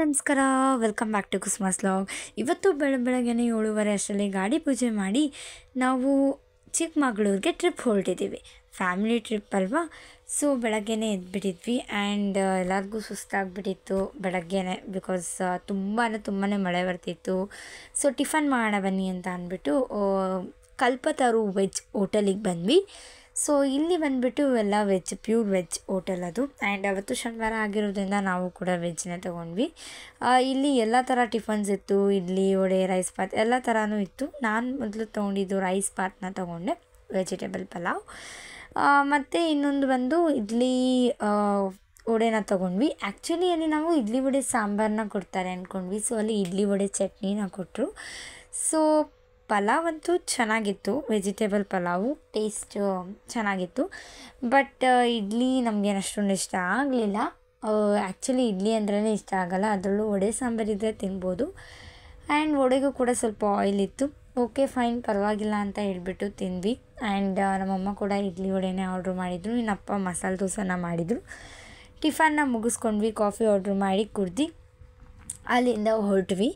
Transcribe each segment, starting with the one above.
ನಮಸ್ಕಾರ welcome back to Christmas log ಇವತ್ತು ಬೆಳ ಬೆಳಗ್ಗೆನೆ ಏಳುವರೆ ಅಷ್ಟರಲ್ಲಿ ಗಾಡಿ ಪೂಜೆ ಮಾಡಿ ನಾವು ಚಿಕ್ಕಮಗಳೂರಿಗೆ ಟ್ರಿಪ್ ಹೊರಟಿದ್ದೀವಿ ಫ್ಯಾಮಿಲಿ ಟ್ರಿಪ್ ಅಲ್ವಾ ಸೊ ಬೆಳಗ್ಗೆನೇ ಎದ್ಬಿಟ್ಟಿದ್ವಿ ಆ್ಯಂಡ್ uh, ಎಲ್ಲರಿಗೂ ಸುಸ್ತಾಗಿಬಿಟ್ಟಿತ್ತು ಬೆಳಗ್ಗೆನೆ ಬಿಕಾಸ್ uh, ತುಂಬಾ ತುಂಬಾ ಮಳೆ ಬರ್ತಿತ್ತು ಸೊ ಟಿಫನ್ ಮಾಡೋಣ ಬನ್ನಿ ಅಂತ ಅಂದ್ಬಿಟ್ಟು uh, ಕಲ್ಪತರು ವೆಜ್ ಹೋಟೆಲಿಗೆ ಬಂದ್ವಿ ಸೊ ಇಲ್ಲಿ ಬಂದುಬಿಟ್ಟು ಎಲ್ಲ ವೆಜ್ ಪ್ಯೂರ್ ವೆಜ್ ಹೋಟೆಲ್ ಅದು ಆ್ಯಂಡ್ ಅವತ್ತು ಶನಿವಾರ ಆಗಿರೋದ್ರಿಂದ ನಾವು ಕೂಡ ವೆಜ್ನೇ ತೊಗೊಂಡ್ವಿ ಇಲ್ಲಿ ಎಲ್ಲ ಥರ ಟಿಫನ್ಸ್ ಇತ್ತು ಇಡ್ಲಿ ವಡೆ ರೈಸ್ ಪಾತ್ ಎಲ್ಲ ಥರನೂ ಇತ್ತು ನಾನು ಮೊದಲು ತೊಗೊಂಡಿದ್ದು ರೈಸ್ ಪಾತ್ನ ತೊಗೊಂಡೆ ವೆಜಿಟೇಬಲ್ ಪಲಾವ್ ಮತ್ತು ಇನ್ನೊಂದು ಬಂದು ಇಡ್ಲಿ ವಡೆನ ತೊಗೊಂಡ್ವಿ ಆ್ಯಕ್ಚುಲಿ ಅಲ್ಲಿ ನಾವು ಇಡ್ಲಿ ವಡೆ ಸಾಂಬಾರನ್ನ ಕೊಡ್ತಾರೆ ಅಂದ್ಕೊಂಡ್ವಿ ಸೊ ಅಲ್ಲಿ ಇಡ್ಲಿ ವಡೆ ಚಟ್ನಿನ ಕೊಟ್ಟರು ಸೊ ಪಲಾವ್ ಅಂತೂ ಚೆನ್ನಾಗಿತ್ತು ವೆಜಿಟೇಬಲ್ ಪಲಾವು ಟೇಸ್ಟ್ ಚೆನ್ನಾಗಿತ್ತು ಬಟ್ ಇಡ್ಲಿ ನಮಗೇನು ಅಷ್ಟೊಂದು ಇಷ್ಟ ಆಗಲಿಲ್ಲ ಆ್ಯಕ್ಚುಲಿ ಇಡ್ಲಿ ಅಂದ್ರೇ ಇಷ್ಟ ಆಗಲ್ಲ ಅದರಲ್ಲೂ ವಡೆ ಸಾಂಬಾರಿದ್ರೆ ತಿನ್ಬೋದು ಆ್ಯಂಡ್ ವಡೆಗೂ ಕೂಡ ಸ್ವಲ್ಪ ಆಯಿಲ್ ಇತ್ತು ಓಕೆ ಫೈನ್ ಪರವಾಗಿಲ್ಲ ಅಂತ ಹೇಳಿಬಿಟ್ಟು ತಿಂದ್ವಿ ಆ್ಯಂಡ್ ನಮ್ಮಮ್ಮ ಕೂಡ ಇಡ್ಲಿ ವಡೆನೇ ಆರ್ಡ್ರ್ ಮಾಡಿದರು ಇನ್ನಪ್ಪ ಮಸಾಲೆ ದೋಸೆನ ಮಾಡಿದರು ಟಿಫನ್ನ ಮುಗಿಸ್ಕೊಂಡ್ವಿ ಕಾಫಿ ಆರ್ಡ್ರ್ ಮಾಡಿ ಕುಡ್ದು ಅಲ್ಲಿಂದ ಹೊರಟ್ವಿ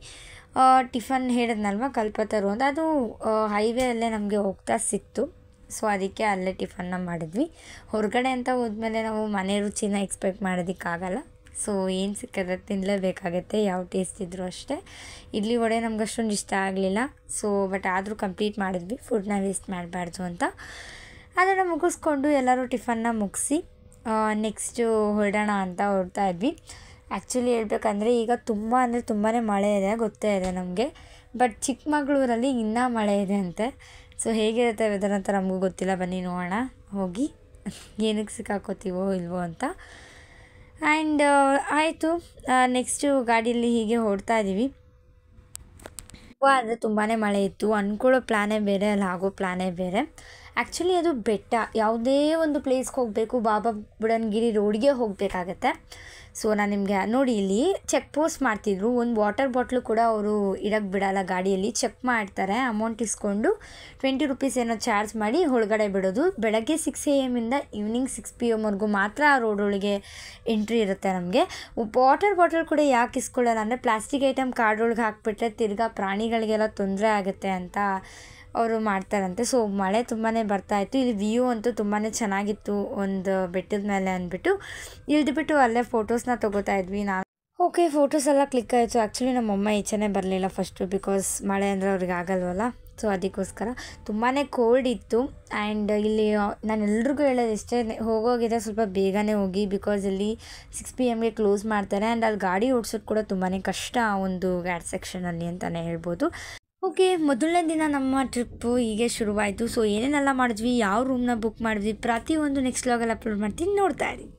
ಟಿಫನ್ ಹೇಳಿದ್ನಲ್ವ ಕಲ್ಪತರು ಅಂತ ಅದು ಹೈವೇ ಅಲ್ಲೇ ನಮಗೆ ಹೋಗ್ತಾ ಸಿಕ್ತು ಸೊ ಅದಕ್ಕೆ ಅಲ್ಲೇ ಟಿಫನ್ನ ಮಾಡಿದ್ವಿ ಹೊರಗಡೆ ಅಂತ ಹೋದ್ಮೇಲೆ ನಾವು ಮನೆ ರುಚಿನ ಎಕ್ಸ್ಪೆಕ್ಟ್ ಮಾಡೋದಕ್ಕಾಗಲ್ಲ ಸೊ ಏನು ಸಿಕ್ಕದ ತಿನ್ನಲೇಬೇಕಾಗತ್ತೆ ಯಾವ ಟೇಸ್ಟ್ ಇದ್ದರೂ ಅಷ್ಟೇ ಇಡ್ಲಿ ವಡೆ ನಮ್ಗೆ ಅಷ್ಟೊಂದು ಇಷ್ಟ ಆಗಲಿಲ್ಲ ಸೊ ಬಟ್ ಆದರೂ ಕಂಪ್ಲೀಟ್ ಮಾಡಿದ್ವಿ ಫುಡ್ನ ವೇಸ್ಟ್ ಮಾಡಬಾರ್ದು ಅಂತ ಅದನ್ನು ಮುಗಿಸ್ಕೊಂಡು ಎಲ್ಲರೂ ಟಿಫನ್ನ ಮುಗಿಸಿ ನೆಕ್ಸ್ಟು ಹೊರಡೋಣ ಅಂತ ಹೊರಡ್ತಾ ಇದ್ವಿ ಆ್ಯಕ್ಚುಲಿ ಹೇಳ್ಬೇಕಂದ್ರೆ ಈಗ ತುಂಬ ಅಂದರೆ ತುಂಬಾ ಮಳೆ ಇದೆ ಗೊತ್ತೇ ಇದೆ ನಮಗೆ ಬಟ್ ಚಿಕ್ಕಮಗಳೂರಲ್ಲಿ ಇನ್ನೂ ಮಳೆ ಇದೆ ಅಂತೆ ಸೊ ಹೇಗಿರುತ್ತೆ ವೆದರ್ ಅಂತ ನಮಗೂ ಗೊತ್ತಿಲ್ಲ ಬನ್ನಿ ನೋಡೋಣ ಹೋಗಿ ಏನಕ್ಕೆ ಸಿಕ್ಕಾಕೋತೀವೋ ಇಲ್ವೋ ಅಂತ ಆ್ಯಂಡ್ uh, ಆಯಿತು ನೆಕ್ಸ್ಟು ಗಾಡಿಯಲ್ಲಿ ಹೀಗೆ ಓಡ್ತಾ ಇದ್ದೀವಿ ಅಂದರೆ ತುಂಬಾ ಮಳೆ ಇತ್ತು ಅಂದ್ಕೊಳ್ಳೋ ಪ್ಲ್ಯಾನೇ ಬೇರೆ ಅಲ್ಲಿ ಆಗೋ ಪ್ಲ್ಯಾನೇ ಬೇರೆ ಆ್ಯಕ್ಚುಲಿ ಅದು ಬೆಟ್ಟ ಯಾವುದೇ ಒಂದು ಪ್ಲೇಸ್ಗೆ ಹೋಗಬೇಕು ಬಾಬಾ ಬುಡನ್ಗಿರಿ ರೋಡ್ಗೆ ಹೋಗಬೇಕಾಗತ್ತೆ ಸೊ ನಾನು ನಿಮಗೆ ನೋಡಿ ಇಲ್ಲಿ ಚೆಕ್ ಪೋಸ್ಟ್ ಮಾಡ್ತಿದ್ರು ಒಂದು ವಾಟರ್ ಬಾಟ್ಲು ಕೂಡ ಅವರು ಇಡಕ್ಕೆ ಬಿಡಲ್ಲ ಗಾಡಿಯಲ್ಲಿ ಚೆಕ್ ಮಾಡ್ತಾರೆ ಅಮೌಂಟ್ ಇಸ್ಕೊಂಡು ಟ್ವೆಂಟಿ ರುಪೀಸ್ ಏನೋ ಚಾರ್ಜ್ ಮಾಡಿ ಒಳಗಡೆ ಬಿಡೋದು ಬೆಳಗ್ಗೆ ಸಿಕ್ಸ್ ಎ ಇಂದ ಈವ್ನಿಂಗ್ ಸಿಕ್ಸ್ ಪಿ ಎಮ್ವರೆಗೂ ಮಾತ್ರ ಆ ರೋಡೊಳಗೆ ಎಂಟ್ರಿ ಇರುತ್ತೆ ನಮಗೆ ವಾಟರ್ ಬಾಟಲ್ ಕೂಡ ಯಾಕೆ ಇಸ್ಕೊಳ್ಳೋಣ ಅಂದರೆ ಪ್ಲಾಸ್ಟಿಕ್ ಐಟಮ್ ಒಳಗೆ ಹಾಕ್ಬಿಟ್ರೆ ತಿರ್ಗಾ ಪ್ರಾಣಿಗಳಿಗೆಲ್ಲ ತೊಂದರೆ ಆಗುತ್ತೆ ಅಂತ ಅವರು ಮಾಡ್ತಾರಂತೆ ಸೊ ಮಳೆ ತುಂಬಾ ಬರ್ತಾಯಿತ್ತು ಇಲ್ಲಿ ವ್ಯೂ ಅಂತೂ ತುಂಬಾ ಚೆನ್ನಾಗಿತ್ತು ಒಂದು ಬೆಟ್ಟದ ಮೇಲೆ ಅಂದ್ಬಿಟ್ಟು ಇಳಿದುಬಿಟ್ಟು ಅಲ್ಲೇ ಫೋಟೋಸ್ನ ತೊಗೋತಾ ಇದ್ವಿ ನಾನು ಓಕೆ ಫೋಟೋಸ್ ಎಲ್ಲ ಕ್ಲಿಕ್ ಆಯಿತು ಆ್ಯಕ್ಚುಲಿ ನಮ್ಮಮ್ಮ ಈಚೆನೆ ಬರಲಿಲ್ಲ ಫಸ್ಟು ಬಿಕಾಸ್ ಮಳೆ ಅಂದರೆ ಅವ್ರಿಗೆ ಆಗಲ್ವಲ್ಲ ಸೊ ಅದಕ್ಕೋಸ್ಕರ ತುಂಬಾ ಕೋಲ್ಡ್ ಇತ್ತು ಆ್ಯಂಡ್ ಇಲ್ಲಿ ನಾನು ಎಲ್ರಿಗೂ ಹೇಳೋದು ಇಷ್ಟೇ ಹೋಗೋಗಿದೆ ಸ್ವಲ್ಪ ಬೇಗನೆ ಹೋಗಿ ಬಿಕಾಸ್ ಇಲ್ಲಿ ಸಿಕ್ಸ್ ಪಿ ಎಮ್ಗೆ ಕ್ಲೋಸ್ ಮಾಡ್ತಾರೆ ಆ್ಯಂಡ್ ಅಲ್ಲಿ ಗಾಡಿ ಓಡಿಸೋದು ಕೂಡ ತುಂಬಾ ಕಷ್ಟ ಆ ಒಂದು ಗ್ಯಾಟ್ ಸೆಕ್ಷನಲ್ಲಿ ಅಂತಲೇ ಹೇಳ್ಬೋದು ಓಕೆ ಮೊದಲನೇ ದಿನ ನಮ್ಮ ಟ್ರಿಪ್ಪು ಹೀಗೆ ಶುರುವಾಯಿತು ಸೊ ಏನೇನೆಲ್ಲ ಮಾಡಿದ್ವಿ ಯಾವ ರೂಮ್ನ ಬುಕ್ ಮಾಡಿದ್ವಿ ಪ್ರತಿಯೊಂದು ನೆಕ್ಸ್ಟ್ ಲಾಗಲ್ಲಿ ಅಪ್ಲೋಡ್ ಮಾಡ್ತೀನಿ ನೋಡ್ತಾ ಇರಿ